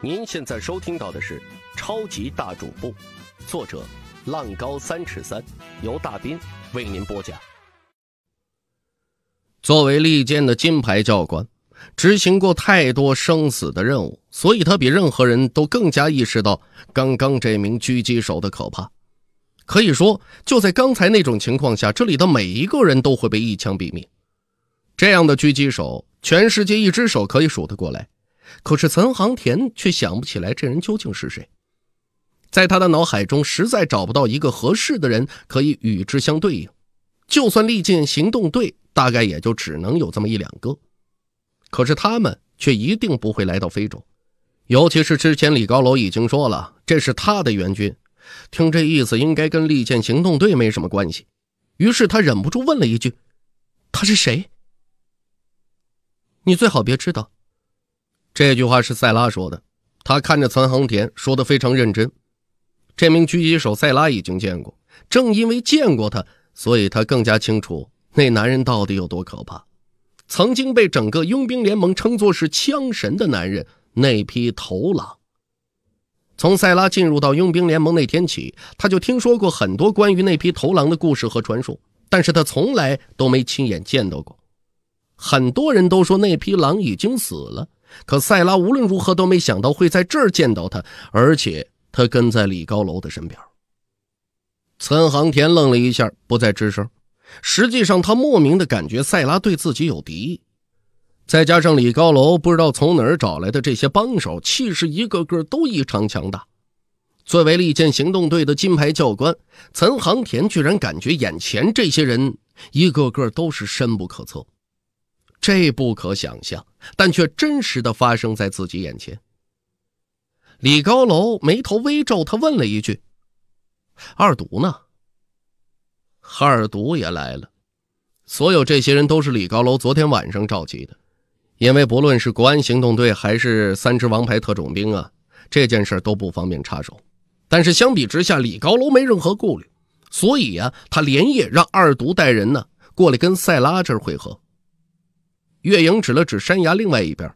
您现在收听到的是《超级大主播》，作者浪高三尺三，由大斌为您播讲。作为利剑的金牌教官，执行过太多生死的任务，所以他比任何人都更加意识到刚刚这名狙击手的可怕。可以说，就在刚才那种情况下，这里的每一个人都会被一枪毙命。这样的狙击手，全世界一只手可以数得过来。可是岑航田却想不起来这人究竟是谁，在他的脑海中实在找不到一个合适的人可以与之相对应。就算利剑行动队，大概也就只能有这么一两个。可是他们却一定不会来到非洲，尤其是之前李高楼已经说了，这是他的援军。听这意思，应该跟利剑行动队没什么关系。于是他忍不住问了一句：“他是谁？”你最好别知道。这句话是塞拉说的，他看着岑恒田，说的非常认真。这名狙击手塞拉已经见过，正因为见过他，所以他更加清楚那男人到底有多可怕。曾经被整个佣兵联盟称作是“枪神”的男人，那批头狼。从塞拉进入到佣兵联盟那天起，他就听说过很多关于那批头狼的故事和传说，但是他从来都没亲眼见到过。很多人都说那批狼已经死了。可塞拉无论如何都没想到会在这儿见到他，而且他跟在李高楼的身边。岑航田愣了一下，不再吱声。实际上，他莫名的感觉塞拉对自己有敌意，再加上李高楼不知道从哪儿找来的这些帮手，气势一个个都异常强大。作为利剑行动队的金牌教官，岑航田居然感觉眼前这些人一个个都是深不可测。这不可想象，但却真实的发生在自己眼前。李高楼眉头微皱，他问了一句：“二毒呢？”哈尔独也来了。所有这些人都是李高楼昨天晚上召集的，因为不论是国安行动队还是三支王牌特种兵啊，这件事都不方便插手。但是相比之下，李高楼没任何顾虑，所以啊，他连夜让二独带人呢过来跟塞拉这儿会合。月影指了指山崖另外一边，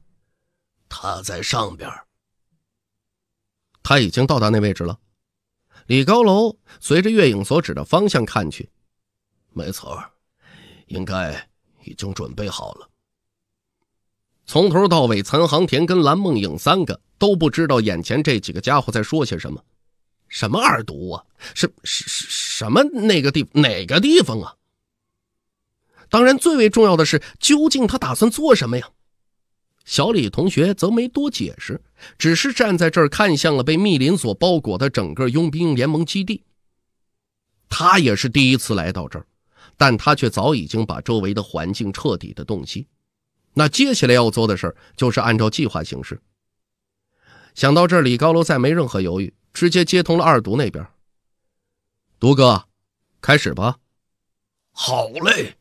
他在上边。他已经到达那位置了。李高楼随着月影所指的方向看去，没错应该已经准备好了。从头到尾，岑航田跟蓝梦影三个都不知道眼前这几个家伙在说些什么。什么二毒啊？什什什什么那个地哪个地方啊？当然，最为重要的是，究竟他打算做什么呀？小李同学则没多解释，只是站在这儿看向了被密林所包裹的整个佣兵联盟基地。他也是第一次来到这儿，但他却早已经把周围的环境彻底的洞悉。那接下来要做的事儿，就是按照计划行事。想到这儿，李高楼再没任何犹豫，直接接通了二毒那边。毒哥，开始吧。好嘞。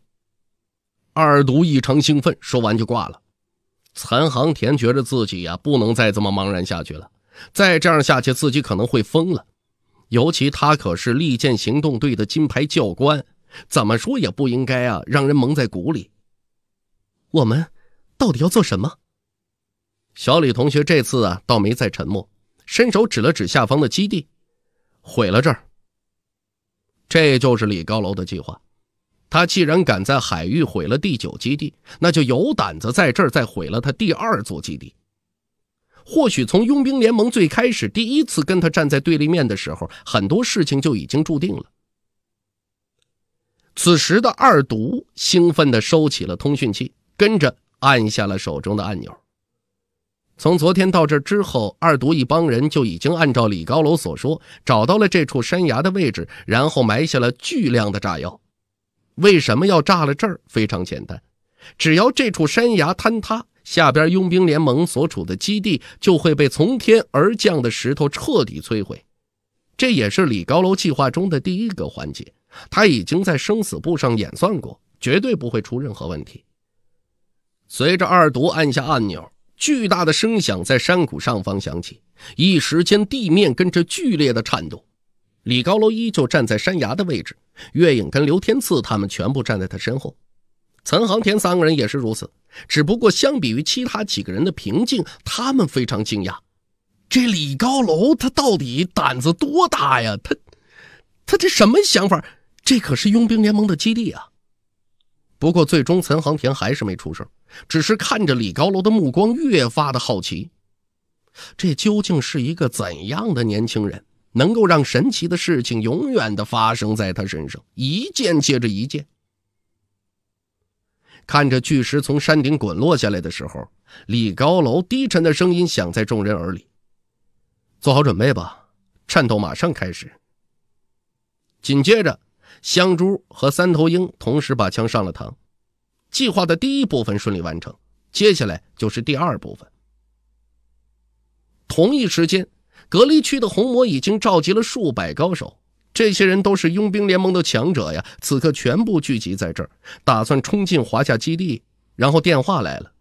二毒异常兴奋，说完就挂了。残航田觉得自己呀不能再这么茫然下去了，再这样下去自己可能会疯了。尤其他可是利剑行动队的金牌教官，怎么说也不应该啊让人蒙在鼓里。我们到底要做什么？小李同学这次啊倒没再沉默，伸手指了指下方的基地，毁了这儿。这就是李高楼的计划。他既然敢在海域毁了第九基地，那就有胆子在这儿再毁了他第二座基地。或许从佣兵联盟最开始第一次跟他站在对立面的时候，很多事情就已经注定了。此时的二独兴奋地收起了通讯器，跟着按下了手中的按钮。从昨天到这之后，二独一帮人就已经按照李高楼所说，找到了这处山崖的位置，然后埋下了巨量的炸药。为什么要炸了这儿？非常简单，只要这处山崖坍塌，下边佣兵联盟所处的基地就会被从天而降的石头彻底摧毁。这也是李高楼计划中的第一个环节，他已经在生死簿上演算过，绝对不会出任何问题。随着二独按下按钮，巨大的声响在山谷上方响起，一时间地面跟着剧烈的颤抖。李高楼依旧站在山崖的位置，月影跟刘天赐他们全部站在他身后。岑航天三个人也是如此，只不过相比于其他几个人的平静，他们非常惊讶：这李高楼他到底胆子多大呀？他，他这什么想法？这可是佣兵联盟的基地啊！不过最终，岑航天还是没出声，只是看着李高楼的目光越发的好奇。这究竟是一个怎样的年轻人？能够让神奇的事情永远的发生在他身上，一件接着一件。看着巨石从山顶滚落下来的时候，李高楼低沉的声音响在众人耳里：“做好准备吧，战斗马上开始。”紧接着，香珠和三头鹰同时把枪上了膛。计划的第一部分顺利完成，接下来就是第二部分。同一时间。隔离区的红魔已经召集了数百高手，这些人都是佣兵联盟的强者呀。此刻全部聚集在这儿，打算冲进华夏基地。然后电话来了，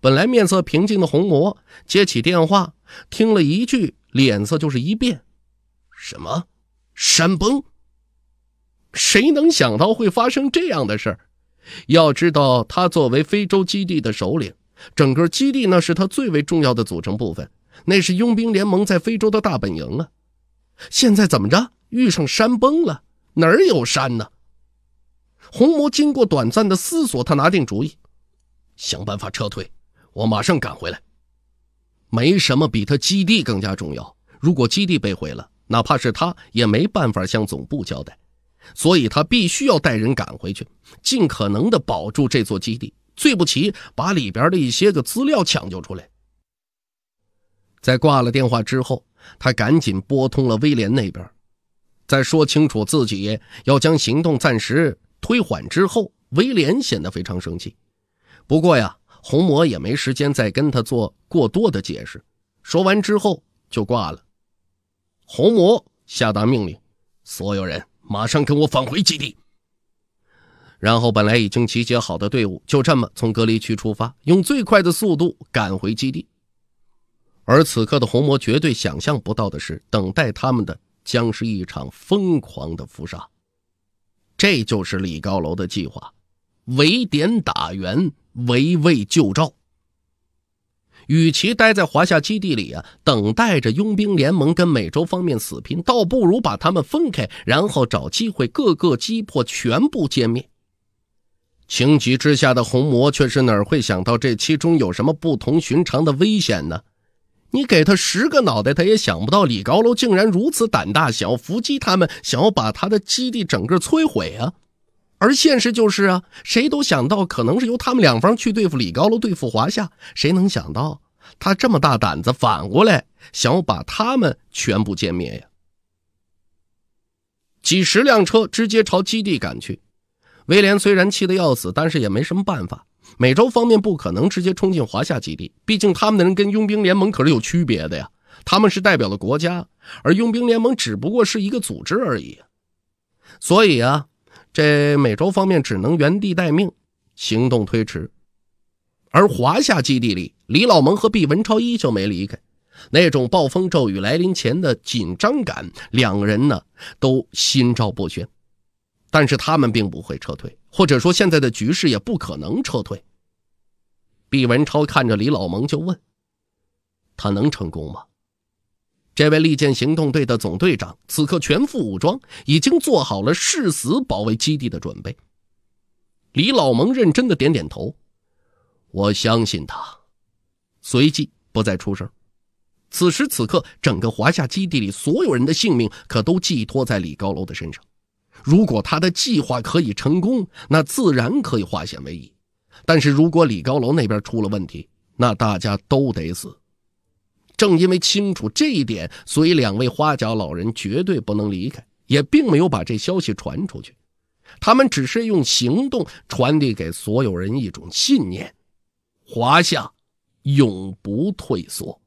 本来面色平静的红魔接起电话，听了一句，脸色就是一变。什么？山崩？谁能想到会发生这样的事儿？要知道，他作为非洲基地的首领，整个基地那是他最为重要的组成部分。那是佣兵联盟在非洲的大本营啊！现在怎么着？遇上山崩了？哪儿有山呢？红魔经过短暂的思索，他拿定主意，想办法撤退。我马上赶回来。没什么比他基地更加重要。如果基地被毁了，哪怕是他也没办法向总部交代。所以他必须要带人赶回去，尽可能的保住这座基地，最不齐把里边的一些个资料抢救出来。在挂了电话之后，他赶紧拨通了威廉那边，在说清楚自己要将行动暂时推缓之后，威廉显得非常生气。不过呀，红魔也没时间再跟他做过多的解释。说完之后就挂了。红魔下达命令：所有人马上跟我返回基地。然后，本来已经集结好的队伍就这么从隔离区出发，用最快的速度赶回基地。而此刻的红魔绝对想象不到的是，等待他们的将是一场疯狂的伏杀。这就是李高楼的计划：围点打援，围魏救赵。与其待在华夏基地里啊，等待着佣兵联盟跟美洲方面死拼，倒不如把他们分开，然后找机会各个击破，全部歼灭。情急之下的红魔却是哪会想到这其中有什么不同寻常的危险呢？你给他十个脑袋，他也想不到李高楼竟然如此胆大，想要伏击他们，想要把他的基地整个摧毁啊！而现实就是啊，谁都想到可能是由他们两方去对付李高楼，对付华夏，谁能想到他这么大胆子，反过来想要把他们全部歼灭呀？几十辆车直接朝基地赶去，威廉虽然气得要死，但是也没什么办法。美洲方面不可能直接冲进华夏基地，毕竟他们的人跟佣兵联盟可是有区别的呀。他们是代表了国家，而佣兵联盟只不过是一个组织而已。所以啊，这美洲方面只能原地待命，行动推迟。而华夏基地里，李老蒙和毕文超依旧没离开。那种暴风骤雨来临前的紧张感，两人呢都心照不宣。但是他们并不会撤退，或者说现在的局势也不可能撤退。毕文超看着李老蒙就问：“他能成功吗？”这位利剑行动队的总队长此刻全副武装，已经做好了誓死保卫基地的准备。李老蒙认真的点点头：“我相信他。”随即不再出声。此时此刻，整个华夏基地里所有人的性命可都寄托在李高楼的身上。如果他的计划可以成功，那自然可以化险为夷；但是如果李高楼那边出了问题，那大家都得死。正因为清楚这一点，所以两位花甲老人绝对不能离开，也并没有把这消息传出去。他们只是用行动传递给所有人一种信念：华夏永不退缩。